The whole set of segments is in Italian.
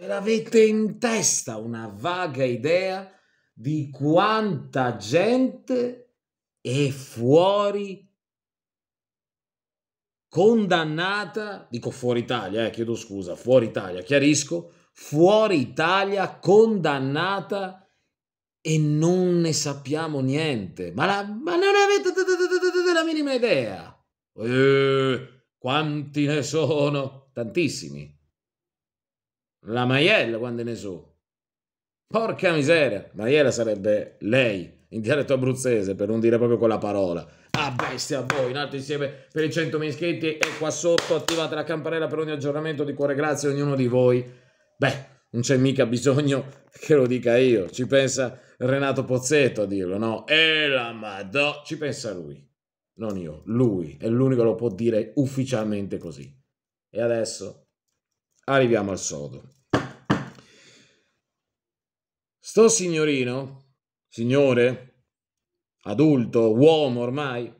Ce l'avete in testa una vaga idea di quanta gente è fuori condannata, dico fuori Italia, eh, chiedo scusa, fuori Italia, chiarisco, fuori Italia condannata e non ne sappiamo niente. Ma, la, ma non avete la minima idea. Eh, quanti ne sono? Tantissimi. La Maiella, quando ne so. Porca miseria. Maiella sarebbe lei, in dialetto abruzzese, per non dire proprio quella parola. A ah, bestia a boh, voi, in alto insieme per i 100.000 iscritti e qua sotto attivate la campanella per ogni aggiornamento di cuore grazie a ognuno di voi. Beh, non c'è mica bisogno che lo dica io, ci pensa Renato Pozzetto a dirlo, no? E la madò, ci pensa lui, non io, lui è l'unico che lo può dire ufficialmente così. E adesso arriviamo al sodo. Sto signorino, signore, adulto, uomo ormai,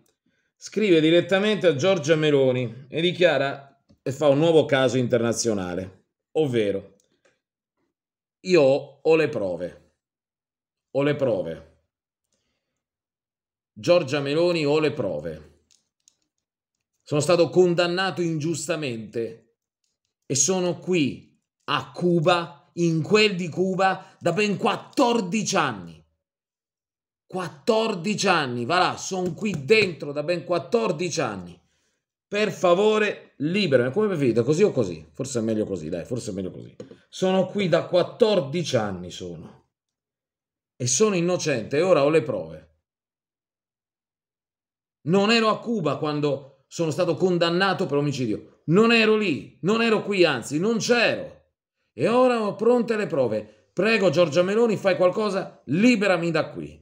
scrive direttamente a Giorgia Meloni e dichiara e fa un nuovo caso internazionale, ovvero io ho le prove, ho le prove. Giorgia Meloni ho le prove. Sono stato condannato ingiustamente e sono qui a Cuba in quel di Cuba da ben 14 anni. 14 anni, va là, sono qui dentro da ben 14 anni. Per favore, liberami. Come preferite, così o così? Forse è meglio così, dai, forse è meglio così. Sono qui da 14 anni sono. E sono innocente e ora ho le prove. Non ero a Cuba quando sono stato condannato per omicidio. Non ero lì, non ero qui, anzi, non c'ero. E ora ho pronte le prove. Prego Giorgia Meloni, fai qualcosa, liberami da qui.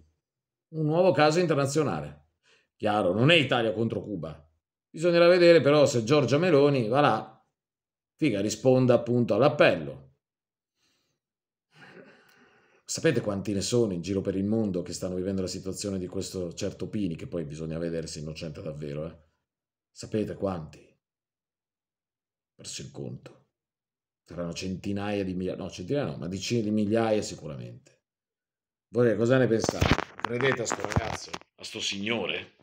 Un nuovo caso internazionale. Chiaro, non è Italia contro Cuba. Bisognerà vedere però se Giorgia Meloni va là. Figa risponda appunto all'appello. Sapete quanti ne sono in giro per il mondo che stanno vivendo la situazione di questo certo Pini, che poi bisogna vedere se è innocente davvero, eh? Sapete quanti? Perso il conto saranno centinaia di migliaia, no centinaia no, ma decine di migliaia sicuramente. Voi cosa ne pensate? Credete a sto ragazzo, a sto signore?